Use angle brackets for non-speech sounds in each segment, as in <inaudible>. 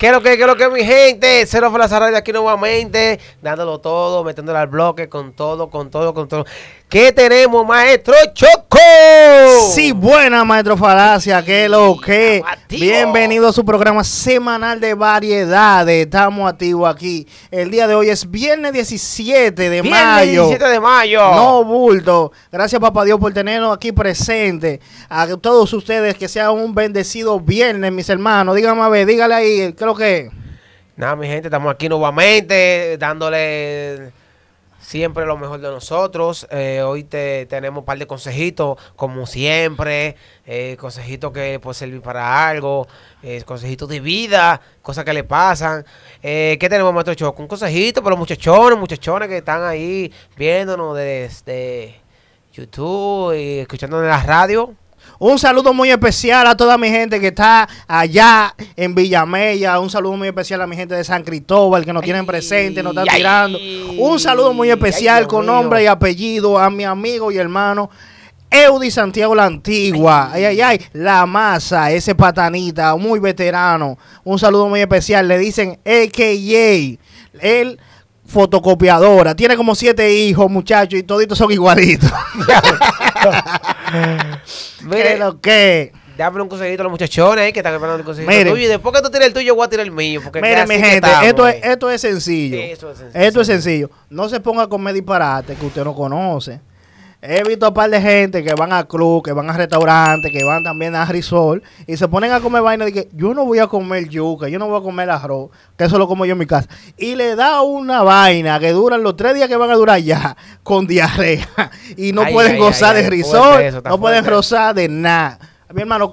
¿Qué lo que, qué lo que, mi gente? Cero la Radio aquí nuevamente, dándolo todo, metiéndole al bloque, con todo, con todo, con todo. ¿Qué tenemos, maestro Choco? Sí, buena, maestro Falacia, que lo que. Bienvenido a su programa semanal de variedades. Estamos activos aquí. El día de hoy es viernes 17 de mayo. 17 de mayo. No bulto. Gracias, papá Dios, por tenernos aquí presente. A todos ustedes que sea un bendecido viernes, mis hermanos. Dígame, a ver, dígale ahí, creo que. Nada, mi gente, estamos aquí nuevamente dándole siempre lo mejor de nosotros. Eh, hoy te tenemos un par de consejitos, como siempre, eh, consejitos que pueden servir para algo, eh, consejitos de vida, cosas que le pasan. ¿Qué tenemos, maestro Choco? Un consejito para los muchachones, muchachones que están ahí viéndonos desde YouTube y escuchándonos en la radio. Un saludo muy especial a toda mi gente que está allá en Villamella. Un saludo muy especial a mi gente de San Cristóbal que nos tienen presente, nos están tirando. Un saludo muy especial con nombre y apellido a mi amigo y hermano. Eudi Santiago la Antigua, ay, ay, ay, la masa, ese patanita, muy veterano. Un saludo muy especial, le dicen EKJ, el fotocopiadora. Tiene como siete hijos, muchachos, y toditos son igualitos. <laughs> <laughs> <laughs> Miren lo que. Dame un consejito a los muchachones que están esperando el consejito Miren. tuyo. Y después que tú tires el tuyo, Yo voy a tirar el mío. Porque Miren, mi gente, esto, es, esto, es, sencillo. es sencillo. Esto es sencillo. No se ponga a comer disparate que usted no conoce. He visto a un par de gente que van a club, que van a restaurantes, que van también a risol y se ponen a comer vaina de que yo no voy a comer yuca, yo no voy a comer arroz, que eso lo como yo en mi casa. Y le da una vaina que duran los tres días que van a durar ya con diarrea <laughs> y no pueden gozar de risol, no pueden gozar de nada. Mi hermano,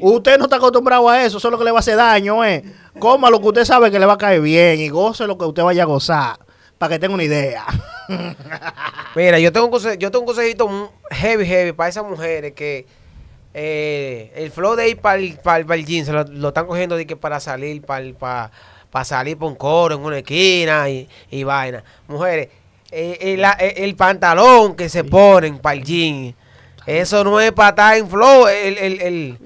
usted no está acostumbrado a eso, eso es lo que le va a hacer daño, ¿eh? Coma lo que usted sabe que le va a caer bien y goce lo que usted vaya a gozar, para que tenga una idea. <laughs> <laughs> Mira, yo tengo, un yo tengo un consejito heavy, heavy para esas mujeres que eh, el flow de ir para el, para jean, se lo, están cogiendo de que para salir, para, para, salir por un coro en una esquina y, vaina. Mujeres, eh, eh, el, pantalón que se ponen para el jean, eso no es para estar en flow, el,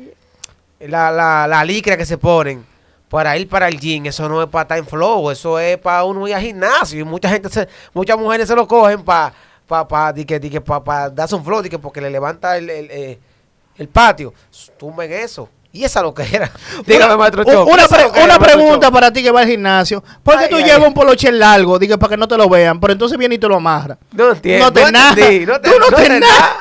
la, la, la licra que se ponen para ir para el gym, eso no es para estar en flow, eso es para uno ir al gimnasio. Y mucha gente, muchas mujeres se lo cogen para para para di que, que, darse un flow, porque le levanta el, eh, patio. el, me patio. eso. Y esa lo que era. <laughs> Dígame, maestro Una, pregunta para ti que va al gimnasio. ¿Por qué tú llevas un poloche largo? Dígame, para que no te lo vean. Pero entonces viene y te lo amarra. No entiendo. No te no nada. no te, tú no, te, nada.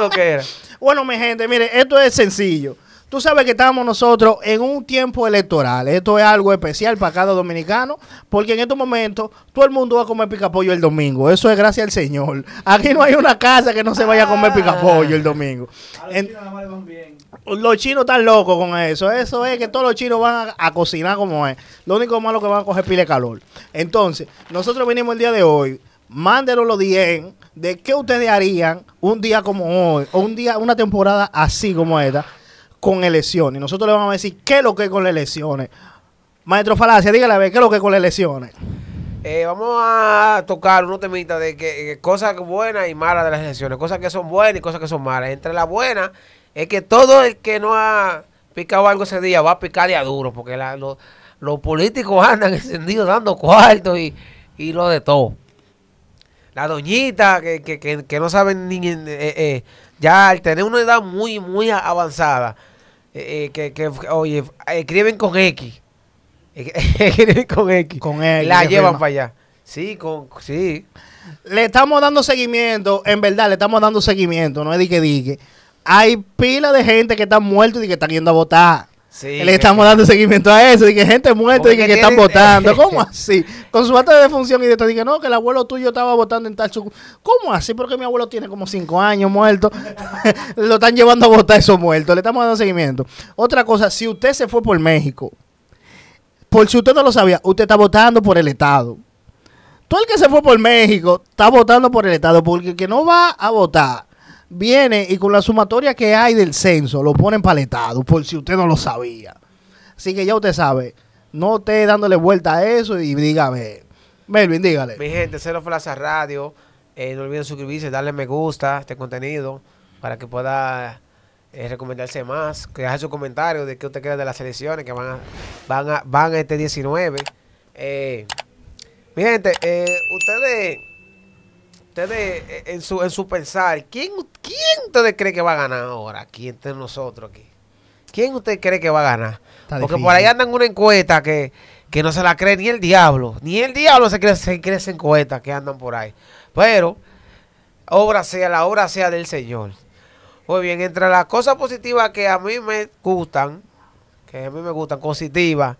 lo que era. <laughs> Bueno, mi gente, mire, esto es sencillo. Tú sabes que estamos nosotros en un tiempo electoral. Esto es algo especial para cada dominicano, porque en estos momentos todo el mundo va a comer picapollo el domingo. Eso es gracias al Señor. Aquí no hay una casa que no se vaya a comer picapollo el domingo. los, chinos están locos con eso. Eso es que todos los chinos van a, cocinar como es. Lo único malo que van a coger pile calor. Entonces, nosotros vinimos el día de hoy mándenos los 10 de qué ustedes harían un día como hoy o un día, una temporada así como esta con elecciones. Nosotros le vamos a decir qué es lo que es con las elecciones. Maestro Falacia, dígale a ver qué es lo que es con las elecciones. Eh, vamos a tocar unos temita de que, eh, cosas buenas y malas de las elecciones, cosas que son buenas y cosas que son malas. Entre las buenas es que todo el que no ha picado algo ese día va a picar ya duro, porque los políticos <laughs> andan encendidos dando cuartos y, y lo de todo. La doñita que, que, que, no saben ni... Eh, ya al tener una edad muy, muy avanzada, eh, eh, que, que, oye, eh, escriben con X. <laughs> escriben con X. La llevan para allá. Sí, con, sí. Le estamos dando seguimiento, en verdad, le estamos dando seguimiento, no es dique que dique. Hay pila de gente que está muerta y que están yendo a votar. Le estamos dando seguimiento a eso. que gente muerta, dije que, que están votando. <laughs> ¿Cómo así? Con su acta de defunción y de dije, no, que el abuelo tuyo estaba votando en tal. su... ¿Cómo así? Porque mi abuelo tiene como cinco años muerto. <laughs> Lo están llevando a votar esos muertos. Le estamos dando seguimiento. Otra cosa, si usted se fue por México, por si usted no lo sabía, usted está votando por el Estado. Todo el que se fue por México está votando por el Estado, porque el que no va a votar viene y con la sumatoria que hay del censo lo ponen paletado, por si usted no lo sabía. Así que ya usted sabe, no esté dándole vuelta a eso y dígame. Melvin, dígale. Mi gente, Cero Plaza Radio. Eh, no olviden suscribirse, darle me gusta a este contenido para que pueda eh, recomendarse más. Que haga su comentario de qué usted cree de las elecciones que van a, van van este 19. Eh, mi gente, ustedes ustedes eh, en su, en su pensar, ¿quién, ¿quién ustedes cree que va a ganar ahora ¿Quién de nosotros aquí? ¿Quién usted cree que va a ganar? Porque por ahí andan una encuesta que, no se la cree ni el diablo. Ni el diablo se cree, se cree esa encuesta que andan por ahí. Pero, obra sea, la obra sea del Señor. Muy bien, entre las cosas positivas que a mí me gustan, que a mí me gustan, positivas,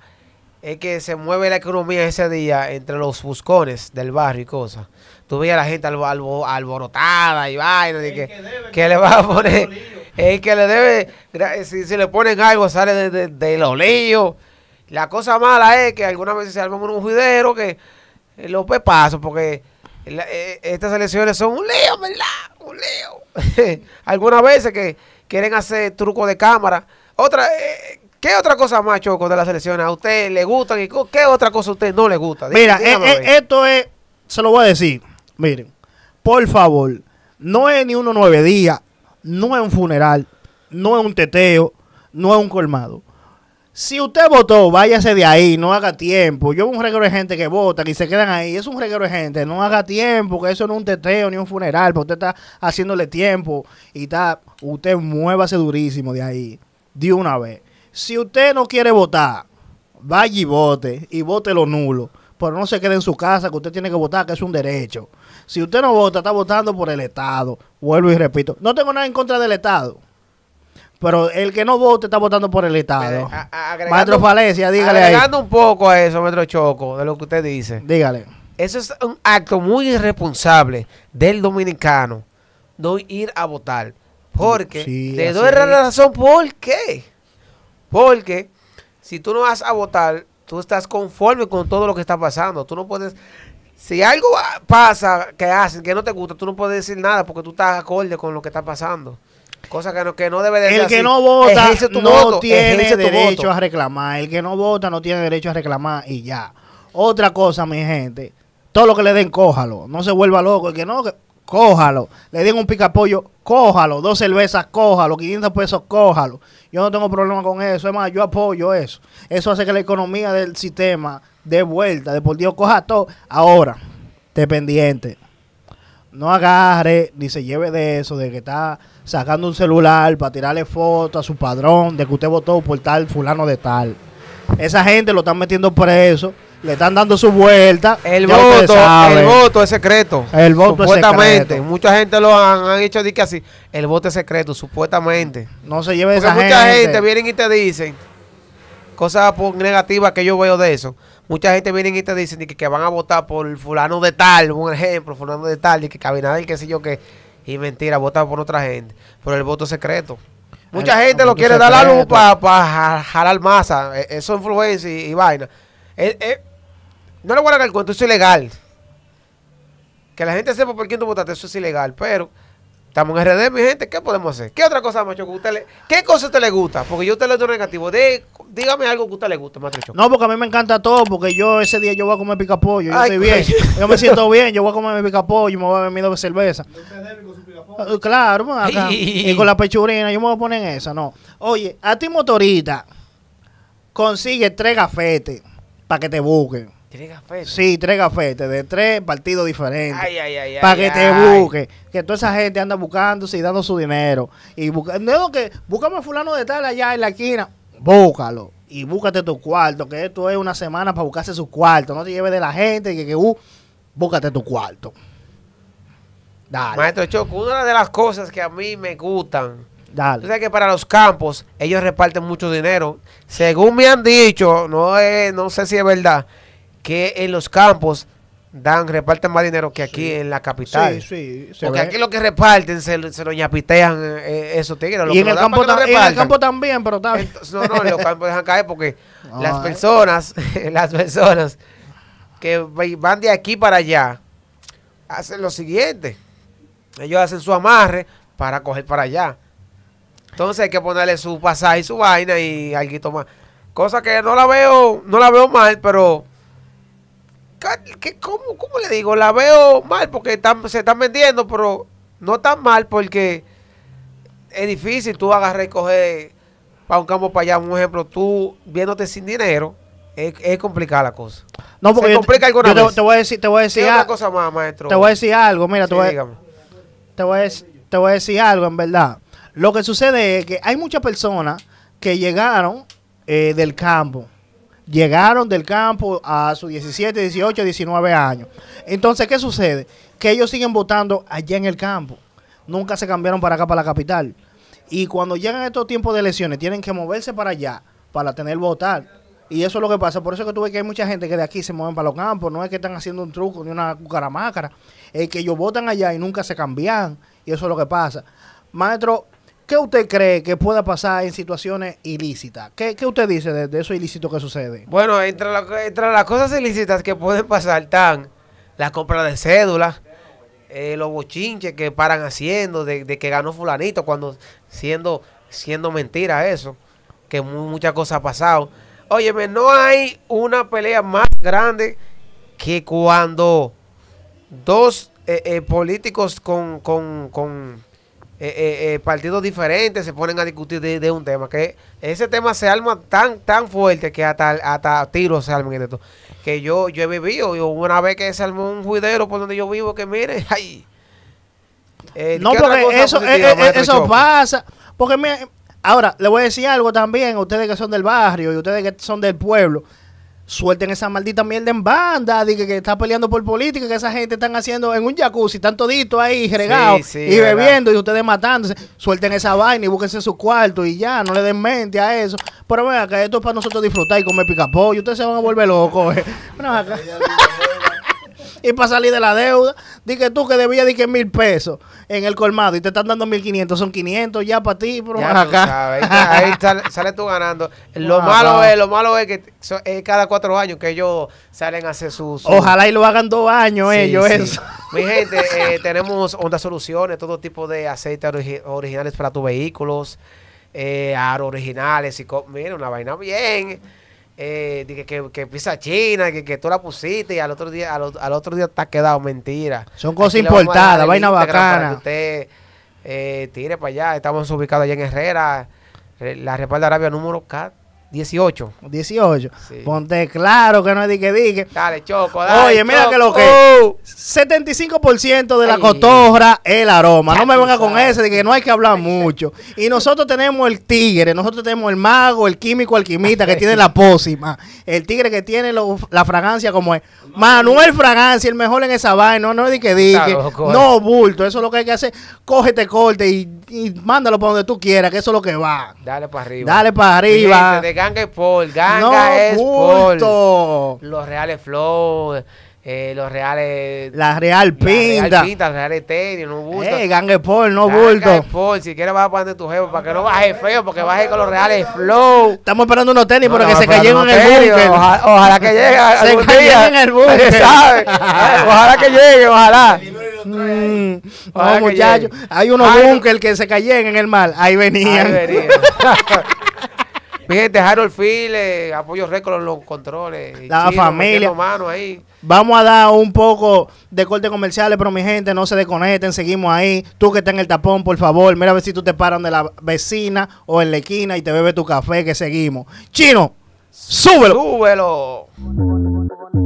es que se mueve la economía ese día entre los buscones del barrio y cosas. Tú veías a la gente alborotada y vaina, de que, que, le va a <laughs> poner, es que le debe, si, le ponen algo sale de, los líos. La cosa mala es que algunas veces se arma un juidero que lo eh, los porque eh, estas elecciones son un lío, ¿verdad? Un lío. <laughs> algunas veces que quieren hacer truco de cámara. Otra, eh, ¿Qué otra cosa más, Choco, de la selección a usted le gusta? Y ¿Qué otra cosa a usted no le gusta? Mira, eh, eh, esto es, se lo voy a decir, miren, por favor, no es ni uno nueve días, no es un funeral, no es un teteo, no es un colmado. Si usted votó, váyase de ahí, no haga tiempo. Yo veo un reguero de gente que vota y se quedan ahí. Es un reguero de gente, no haga tiempo, que eso no es un teteo ni un funeral, porque usted está haciéndole tiempo y está, usted muévase durísimo de ahí, de una vez. Si usted no quiere votar, vaya y vote, y vote lo nulo. Pero no se quede en su casa, que usted tiene que votar, que es un derecho. Si usted no vota, está votando por el Estado. Vuelvo y repito, no tengo nada en contra del Estado. Pero el que no vote está votando por el Estado. A, a, maestro agregando un poco a eso, maestro Choco, de lo que usted dice. Dígale. Eso es un acto muy irresponsable del dominicano no ir a votar. Porque le doy la razón por qué. Porque si tú no vas a votar, tú estás conforme con todo lo que está pasando. Tú no puedes. Si algo pasa que hacen que no te gusta, tú no puedes decir nada porque tú estás acorde con lo que está pasando. Cosa que no, que no debe de ser. El que no vota no tiene derecho a reclamar. El que no vota no tiene derecho a reclamar y ya. Otra cosa, mi gente. Todo lo que le den, cójalo. No se vuelva loco. El que no, cójalo. Le den un picapollo, cójalo. Dos cervezas, cójalo. 500 pesos, cójalo. Yo no tengo problema con eso. Es más, yo apoyo eso. Eso hace que la economía del sistema dé vuelta. De por Dios, coja todo. Ahora, dependiente. No agarre ni se lleve de eso, de que está sacando un celular para tirarle fotos a su padrón, de que usted votó por tal fulano de tal. Esa gente lo está metiendo preso le están dando su vuelta. El voto, el voto es secreto. El voto es secreto. Mucha gente lo han, hecho que así. El voto es secreto, supuestamente. No se lleve Porque esa mucha gente. vienen y te dicen cosas negativas que yo veo de eso. Mucha gente vienen y te dicen que, van a votar por fulano de tal, un ejemplo, fulano de tal, y que y qué sé yo qué. Y mentira, votan por otra gente. Pero el voto es secreto. Mucha gente lo quiere dar la luz para jalar masa. E-, eso influencia y, vaina. Eh, eh, no le voy a dar el cuento, eso es ilegal. Que la gente sepa por quién tú votaste, eso es ilegal. Pero estamos en RD, mi gente, ¿qué podemos hacer? ¿Qué otra cosa, macho, ¿Qué cosa a usted le gusta? Porque yo te usted le doy negativo. dígame algo que a usted le gusta, macho. No, porque a mí me encanta todo, porque yo ese día yo voy a comer picapollo, yo estoy bien. Yo me siento <laughs> bien, yo voy a comer mi picapollo, me voy a beber mi cerveza. Ah, claro, y con la pechurina, yo me voy a poner en esa, no. Oye, a ti motorita, consigue tres gafetes para que te busquen. Tres gafetes. Sí, tres gafetes de tres partidos diferentes. Ay, ay, ay, para que te busque. Que toda esa gente anda buscándose y dando su dinero. Y buscando que búscame a fulano de tal allá en la esquina. Búscalo. Y búscate tu cuarto. Que esto es una semana para buscarse su cuarto. No te lleves de la gente. Que, que uh, búscate tu cuarto. Dale. Maestro Choco, una de las cosas que a mí me gustan. Dale. Tú sabes que para los campos ellos reparten mucho dinero. Según me han dicho, no, es, no sé si es verdad que en los campos dan, reparten más dinero que aquí en la capital. Sí, sí. Porque aquí lo que reparten se, se lo ñapitean, eso eh, eh, esos tigres. Y en el, campo también, pero también. no, no, en los <laughs> campos dejan caer porque ah. las personas, <laughs> las personas que van de aquí para allá hacen lo siguiente. Ellos hacen su amarre para coger para allá. Entonces hay que ponerle su pasaje y su vaina y algo más. Cosa que no la veo, no la veo mal, pero que cómo, cómo, le digo? La veo mal porque se están vendiendo, pero no tan mal porque es difícil tú agarrar y coger para un campo para allá, un ejemplo, tú viéndote sin dinero, es, es complicada la cosa. No, porque se complica alguna te, voy a decir, te voy a decir algo. cosa más, maestro. Te voy a decir algo, mira, te, voy, a, decir algo, en verdad. Lo que sucede es que hay muchas personas que llegaron eh, del campo llegaron del campo a sus 17, 18, 19 años. Entonces, ¿qué sucede? Que ellos siguen votando allá en el campo. Nunca se cambiaron para acá, para la capital. Y cuando llegan estos tiempos de elecciones, tienen que moverse para allá para tener votar. Y eso es lo que pasa. Por eso que tuve que hay mucha gente que de aquí se mueven para los campos. No es que están haciendo un truco ni una cucaramácara. Es que ellos votan allá y nunca se cambian. Y eso es lo que pasa. Maestro, ¿Qué usted cree que pueda pasar en situaciones ilícitas? ¿Qué, usted dice de, eso ilícito que sucede? Bueno, entre, las cosas ilícitas que pueden pasar están la compra de cédulas, eh, los bochinches que paran haciendo, de, que ganó fulanito cuando siendo, siendo mentira eso, que muchas cosas ha pasado. Óyeme, no hay una pelea más grande que cuando dos eh, eh, políticos con, con eh, eh, eh, partidos diferentes se ponen a discutir de, un tema. Que ese tema se arma tan tan fuerte que hasta, hasta tiros se arman Que yo, yo he vivido, yo una vez que se armó un juidero por donde yo vivo, que mire, <laughs> ay. no, porque eso, eso pasa. Porque mira, ahora le voy a decir algo también a ustedes que son del barrio y ustedes que son del pueblo suelten esa maldita mierda en banda, que, está peleando por política, que esa gente están haciendo en un jacuzzi, están toditos ahí regados y bebiendo y ustedes matándose. Suelten esa vaina y búsquense su cuarto y ya, no le den mente a eso. Pero venga, que esto es para nosotros disfrutar y comer y Ustedes se van a volver locos. Eh. Bueno, <laughs> y para salir de la deuda. Dije tú que debías que mil pesos en el colmado y te están dando mil quinientos. Son quinientos ya para ti, pero ya acá. ahí, sale, tú ganando. Lo malo es, lo malo es que cada cuatro años que ellos salen a hacer sus. Ojalá y lo hagan dos años ellos eso. Mi gente, <laughs> eh, tenemos Onda Soluciones, todo tipo de aceites originales para tus vehículos, eh, originales y... Mira, una vaina bien eh, que, que, china, que, que, tú la pusiste y al otro día al, otro día te ha quedado mentira. Son cosas importadas, vaina bacana. Para usted eh, tire para allá. Estamos ubicados allá en Herrera, eh, la respalda Arabia número 4. 18. 18. Ponte claro que no es di que dique. Dale, choco, dale. Oye, mira que lo que. 75% de la cotorra cotorra el aroma. no me venga con ese de que no hay que hablar mucho. Y nosotros tenemos el tigre, nosotros tenemos el mago, el químico quimista que tiene la <laughs> pócima. El tigre que tiene la fragancia como es. Manuel Fragancia, el mejor en esa vaina. No es di que dije. No, eh. bulto. Eso es lo que hay que hacer. Cógete, corte y, mándalo para donde tú quieras, que eso es lo que va. Dale para arriba. Dale para arriba ganga Ganga es Los reales Flow. Eh, los reales. La Real Pinta. La Real los reales tenis, no bulto. Eh, Gangue Paul, no Gangue bulto. Paul, si quieres vas a poner tu jefe para que no baje feo, porque baje con los reales flow. Estamos esperando unos tenis, no, pero que se cayeron <laughs> en el búnker. Ojalá, que llegue. se cayeron en el búnker. ojalá que llegue, ojalá. Mm. hay unos búnker que se cayeron en el mar. Ahí venían. Ahí venían. <laughs> Mi gente, Harold file, Apoyo Récord en los controles. La familia. Vamos a dar un poco de corte comerciales, pero mi gente, no se desconecten, seguimos ahí. Tú que estás en el tapón, por favor, mira a ver si tú te paras de la vecina o en la esquina y te bebes tu café, que seguimos. Chino, súbelo. Súbelo.